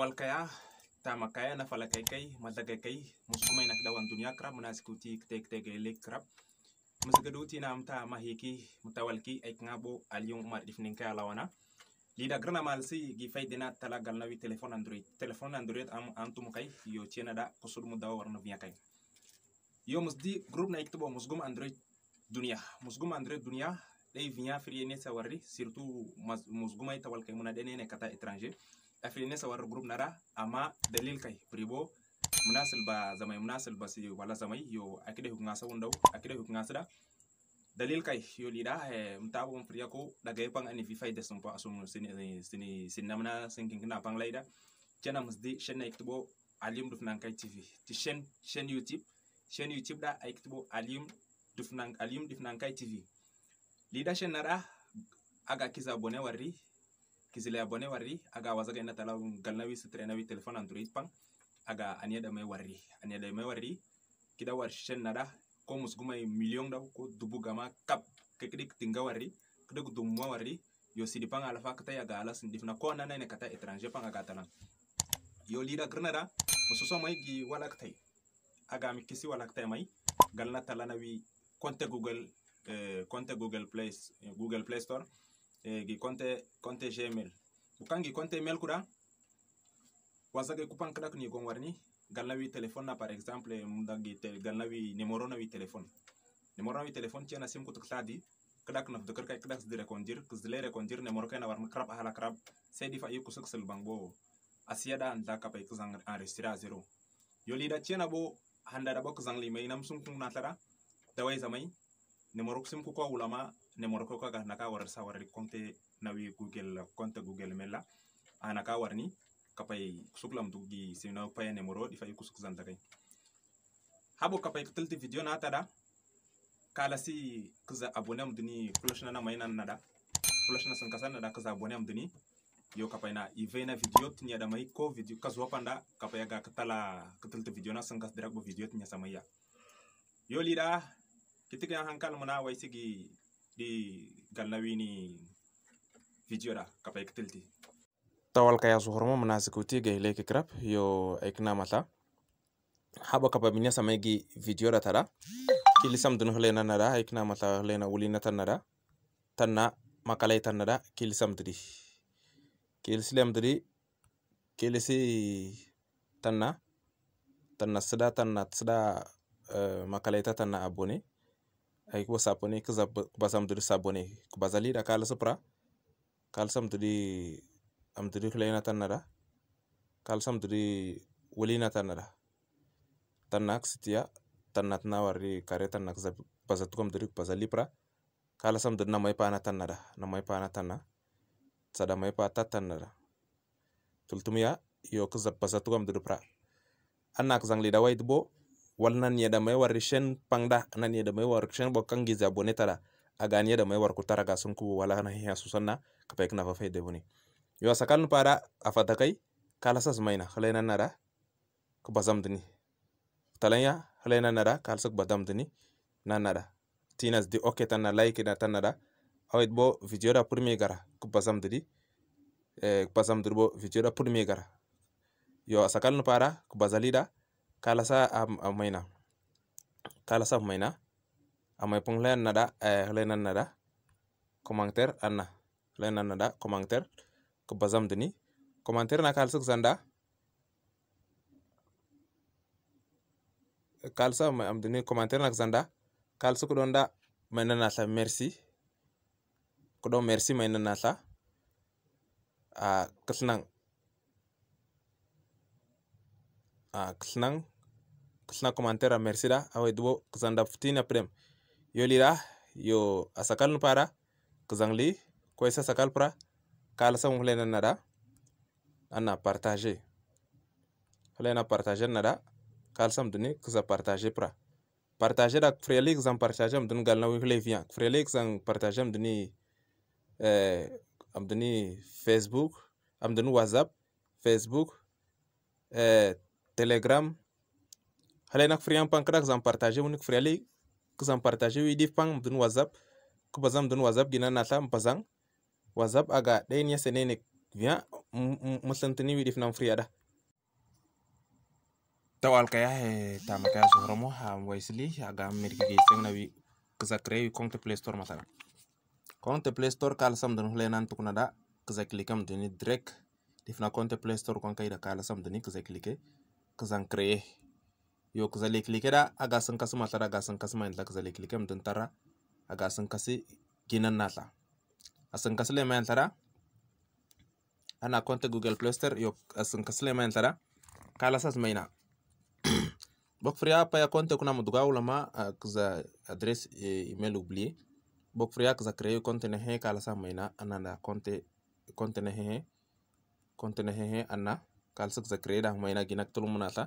lawal kaya tama kaya na fala kai kai mata kai kai musuma ina kidawan dunia krab mana sikuti kete kete gele krab masagaduti na mta mahiki mutawalki ay ngabo aliyong umar difning kaya lawana lida grana malsi gi faydina talagal nawi telefon android telefon android am antum kai yo chena da kusur mu daw warna viya kai yo musdi group na iktubo musgum android dunia musgum android dunia dai vinya friye ne sawarri surtout musgumay tawalkay muna dene ne kata Etranger. affiliation war group nara amma dalil kai pribo munasil ba zamai munasil ba si wala zamai yo akide huk ngasa wundaw akide huk ngasa da dalil kay yo lida e mtabo on ko daga pang ani fi fayda sun pa sini sini sini namna sinking na pang laida jana musdi shenna iktibo alim dufnan kay tv ti shen shen youtube shen youtube da iktibo alim dufnan alim dufnan kay tv lida shen nara aga kiza bone warri kisile abone ya warri aga wasaga ina tala galnawi sutrenawi telefon android pan aga aniya da mai warri aniya da mai warri kida warshen nada ko musguma million da ko dubu gama kap kekidik tinga warri kedek dumwa warri yo sidi pan alfa kata ya gala sindifna ko nana ne kata étranger pan aga talan yo lida grenada mususo mai gi walaktai aga mi kisi walaktai mai galna talana wi konte google eh, konte google play eh, google play store eh, gikonte konte gmail bukan gikonte mail kuda wasa ge kupan kada kuni gon warni galawi telefon na par exemple mda gi tel galawi numero na wi telefon numero na wi telefon tiana sim kutuk tadi kada kuna fdokar kai kada zdire kondir kzdile re kondir numero kai na warm krab hala krab sai difa yu kusuk sel bangbo asiya da anda kapa ikzang enregistré à zéro yoli da tiana bo handa da bo kzang limai nam sun kun na dawai zamai nemorok sim ku ko ulama nemorok ko ka na ka war sa war compte na wi google compte google mela ana ka war ni kapay suklam dugi sina pay nemoro di fay kusuk zanta kay habo kapay tilti video na tada kala si kaza abone am duni flash na na mayna nada flash na san kasana da kaza abone am duni yo kapay na ivena video tinya da mai ko video kazo panda kapay ga katala katilti video na san kas direct bo video tinya samaya yo lida kitiga hankal muna wai sigi di galawi ni video da kapai kitilti tawal kaya su mo muna kuti krap yo ekna mata haba kapa minya gi video tara. kili sam dun hulena nara ekna mata Tan wulina tanada tanna makalai tanada kili dri kilislam dri kilisi tanna tanna sida tanna sida uh, eh, makalaita tanna abone haiku sapone kiza duduk amtudi sabone kubasa lida kala supra kala am amtudi kulena tanara kala samtudi wulina tanara tanak sitia tanat na wari kare tanak za basa tukom duri basa pra, kala sam duduk namai na tanara namai na tanna sada mai ta tanara tultumya yo kiza basa tukom duduk pra anak zangli da wait bo wal nan yeda mai war rishen pangda nan yeda mai war rishen bokan giza bone tara agan yeda mai war kutara ga sun kubo wala na hiya susanna kapai kana fa de yo sakal para afata kai kala sas maina khalena nara ku bazam dini talanya khalena nara sak badam dini nara tinas di oke na like na nara awit bo video da premier gara ku bazam dini eh bazam bo video da premier gara yo sakalnu para ku bazalida kala sa am maina kala sa maina amay pung len nada eh len nada commentaire anna len nada commentaire ko bazam dini commentaire na kalsuk zanda kalsa am dini commentaire nak zanda kalsuk donda na sa merci ko do merci na sa a ah, kasnang a ah, kasnang un commentaire awe dubo yo lira yo asakal para kzang li sakal para kala sa hulena nada partager partagé partager nada kala kza partager para partager dak frele partager am galna wi vian frele am facebook am whatsapp facebook eh, telegram hala nak friyan pan kada zan partager unik ali, zan partager wi dif pan mdun whatsapp ku bazam dun whatsapp gina nata tha mpazan whatsapp aga dain ya senene via muslantini wi dif nan ada. tawal kaya he tamakaya zuhromo ha waisli aga seng na wi kiza kre wi kongte play store masala kongte play store kala sam dun hle nan tukuna da kiza klikam duni direct difna kongte play store kon kaida kala sam duni kiza klike kiza kreye yo kazale klikeda aga sun kasu matlara aga sun kasu mayan kazale klike mdun tara aga sun kasi ginan natla asun kasu le mayan tara ana konta google play store yo asun kasu le mayan tara kala sas maina bok fria pa ya konta kuna muduga ulama kuza address e, email oublié bok fria kuza créer konta ne he kala sa maina ananda konta konta ne he konta ne he anna kalsa kuza créer da maina ginak tulumuna ta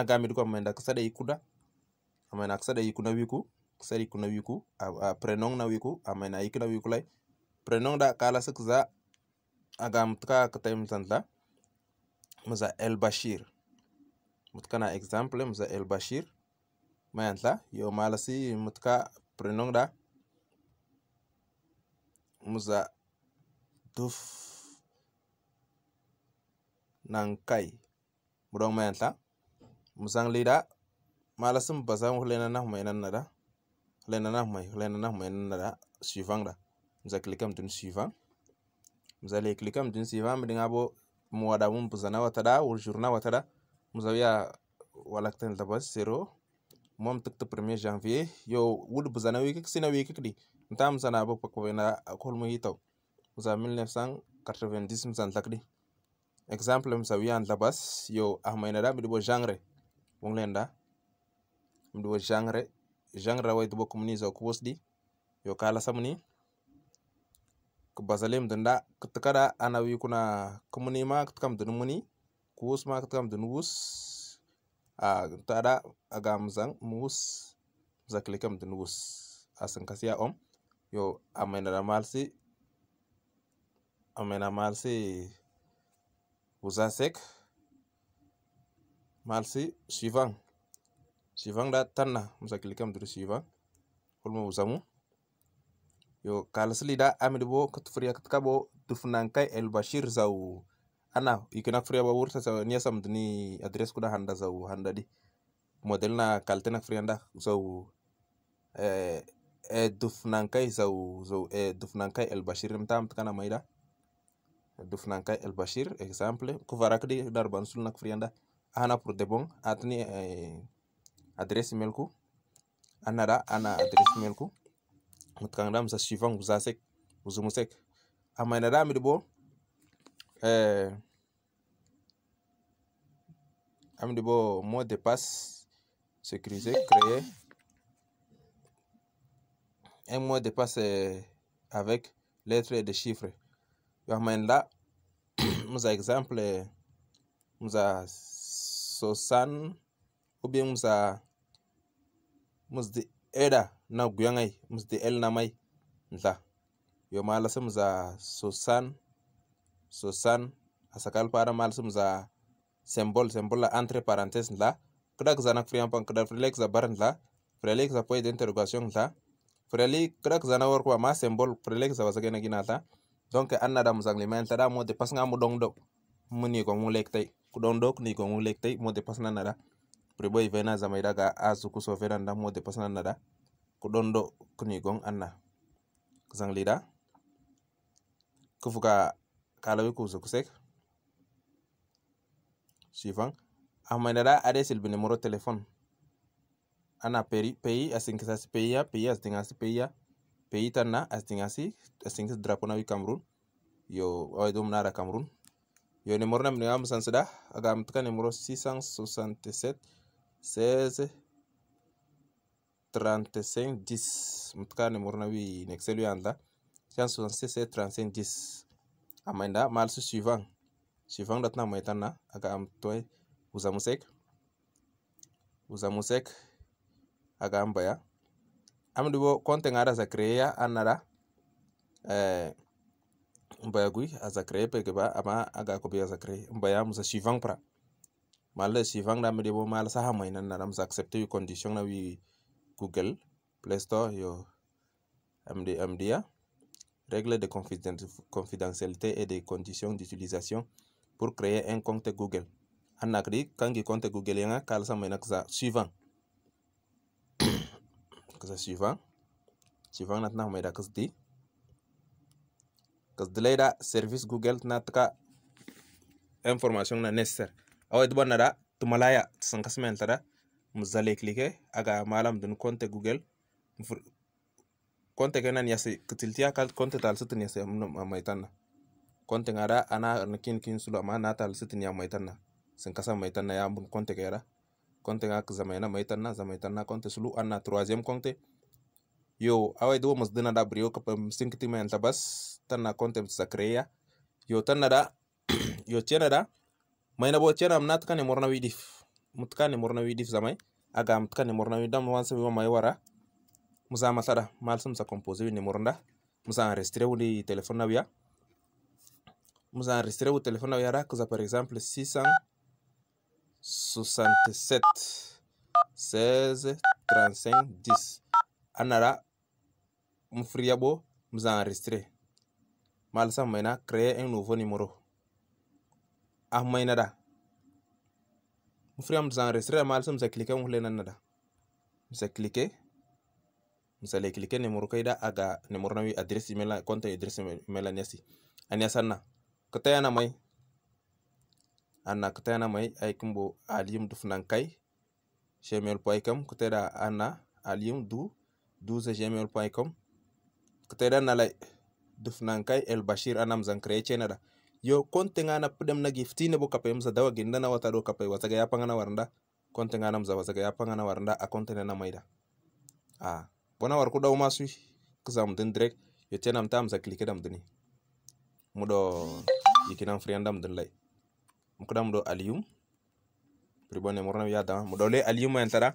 agami ko amenda kusada ikuda amena kusada ikuna wiku kusada ikuna wiku a, prenong na wiku amena ikuna wiku lai prenong da kala sekza agam tka kataim muza el bashir na example muza el bashir mayantla yo malasi mutka prenong da muza duf nankai burong mayantla musang lida Malasum Bazan hulena na humaina nada hulena na humai hulena na nada suivant da nous allons cliquer sur suivant nous allons cliquer sur suivant mais ngabo mwada mum buzana watada ou journa watada nous avons wala tabas zero mom tuk 1er janvier yo wul buzana wikik sina wikik di ntam sana bo pakwena akol mu hitaw musa 1990 msan lakdi exemple msa wiyan yo ahmaina da bi bo genre wong lenda ɗum jangre, jangre genre genre wayto bo communise zo ko yo kala samuni, ko basalim da da ana wi kuna kumuni ma kam dunu muni ku wus ma kam da wus a tada agam zang mus zakle kam dunu wus asan om yo amena da malsi amena malsi uzasek malsi suivant suivant da tanna musa kilikam dur suivant kulma usamu yo kalsili da amid bo katfriya katkabo tufnankai el bashir zaw ana ikina friya ba wurta sa ni niya samdni address kuda handa zaw handa di model na kaltena friya da zaw eh eh e zaw e zau zau e dufnankai el bashir mtam tkana maida e dufnankai el bashir exemple kuvarakdi darban sulnak friya da Anna pour de bon atani eh, adresse mail ku anara ana adresse mail ku mutkangdam sa suivant vous asek vous umusek amainara mi bo eh amdi mot de passe sécurisé créer un mot de passe eh, avec lettres et des chiffres yo là, nous exemple nous eh, so sosan ubi mus di eda na guyangai di el na mai mza yo mala so za sosan sosan asakal para mala sa za sembol sembol la entre parenthèses kada kedak na kriyan pan kada frelek za baran la frelek za point d'interrogation la frelek kedak na war kwa ma sembol frelek za wasagena gina la donc anna da muzanglimen da mo de pas nga mo dong do muni ko mo lek tay kudondoku ni kon wulek tay nada Preboy priboy vena zamaira ga azu kuso veranda mode pasnanara kudondo kuni gon anna zang lida kufuka kalawi kuzo kusek suivant ahmanara ade silbi numero telefon ana peri peyi asinkisasi peyiya peyi asitingasi peyiya peyi tanna asitingasi asinkis drapona wi yo oidum nara yo numéro nam niwa musansida aga mutuka numéro 667 16 35 10 mutuka numéro na wi nexelu yanda 667 35 10 amainda malsu suivant suivant datna moetana aga amtoy uzamusek uzamusek aga ambaya amdibo konte ngada za kreya anara eh, mbayagui a zakre pege ba ama aga kubi biya zakre mbaya musa suivant pra mala suivant da mede bo mala saha mai nan nam accepte wi condition na wi google play store yo mde mdia règles de confidentialité et des conditions d'utilisation pour créer un compte Google. En agri, quand il compte Google, il y a un suivant. suivant. Suivant, maintenant, on dit da service google taka information na necessaire awa na da tumalaya tsangasmen tada muzale klike aga malam dun konte google konte kenan yase kitiltiya kal konte tal sitin yase maitanna konte ngara ana nakin kin sulu ama na tal sitin ya maitanna sin kasa maitanna ya bun konte kera konte ngak zamaina maitanna zamaitanna konte sulu anna troisième konte yo awa idu awaidu dina da brio kapam sinkti men tabas tanna kontem sakreya yo tanna da yo chena da mayna bo chena amnat kan morna widif mutkan morna widif zamai aga mutkan morna widam wansa bi mai wara musa masada malsum sa compose wi ni mornda musa enregistrer telefon na wiya musa enregistrer telefon na wiya ra kuza par exemple 600 67 16 35 10 anara Mfriabo vous enregistré. Malsa a créé un nouveau numéro. Ah Mainada. Mfriam vous enregistré. Malsa vous cliquer vous le nanada. Vous cliquer misali cliquer numéro kaida aga numéro nawi adresse email compte adresse email na mai anna mai ay alium du anna alium du 12 gmail.com kuteda na lai dufnankai el bashir anam kreche chenada yo konte ngana pidem na nebo bo kape mza dawa ginda na wata kape wata gaya pangana warnda konte ngana mza wata yapa ngana warnda a konte na maida a bona war kudaw masu kzam den direct yo tenam tam za klike dam duni mudo yikinam friandam dun lai mukudam alium pribone morna ya mudo le alium entara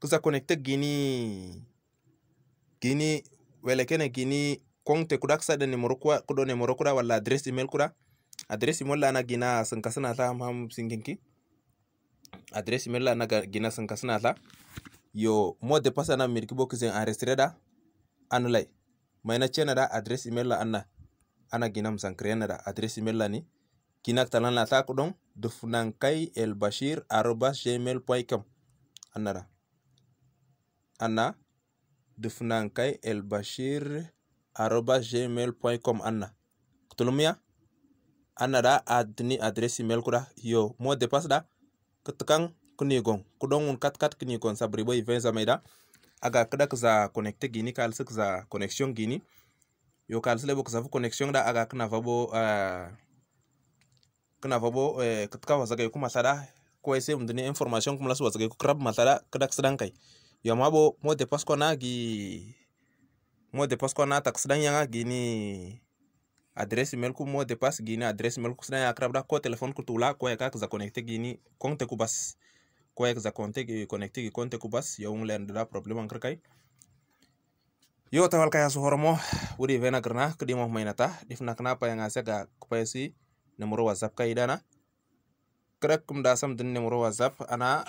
kusakonekte gini gini wele gini konte kudak sada numero kudo numero wala address email kuda address email lana gina sankasana ta ham singinki address email lana gina sankasana ta yo mot de passe ana mirki bo kizen anulai maina chena da address email la anna ana gina msankrena da address email la ni kinak talan la ta kudon dufunankai elbashir arobas gmail.com annara anna El elbashir arroba gmail.com anna kutulumiya anna da adni adresi mail kuda yo mo depas da ketekan kunigong Kudong kat kat kunigon sabri boy venza maida aga kada kza connecte gini se kza connection gini yo kalse lebo kza vo connection da aga kna vabo uh, kna vabo eh, eh ketka yo kuma sada ko ese mdini information kuma lasu wazaga ku krab masada kada yo ya mabo mo depas ko nagi mo depas ko na sedang yang agi gini adres melku ku mo depas gini adres email ku sedang akrab dak ko telepon ku tula ko ya ka za konekte gini konte ku bas ko ya za konte gi konekte gi konte ku bas yo ngulen da problem angker kai yo tawal kaya suhormo mo wuri vena grna kedi mo mainata difna kenapa yang ase ga si nomor whatsapp kai dana krek kum dasam den nomor whatsapp ana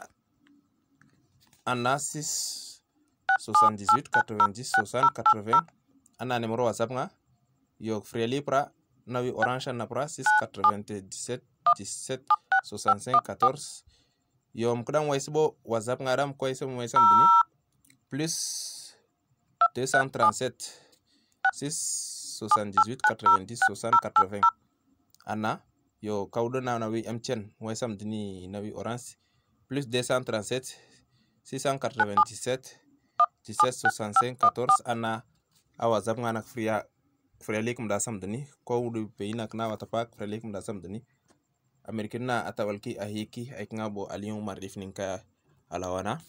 Anasis 78 90 60 80 ana numéro WhatsApp nga yo Freli pra nawi Orange na pra 6 97 17 65 14 yo mkudan waisibo WhatsApp nga ram kwaise mu waisan dini plus 237 6 78 90 60 80 ana yo kaudo na nawi MTN waisam dini nawi Orange plus 237 697 1765 14 ana awa zab nganak friya frelikum da samdani ko wudu peyinak na wata pak frelikum da samdani amerikin na atawalki ahiki aik ngabo aliyum mar ifnin alawana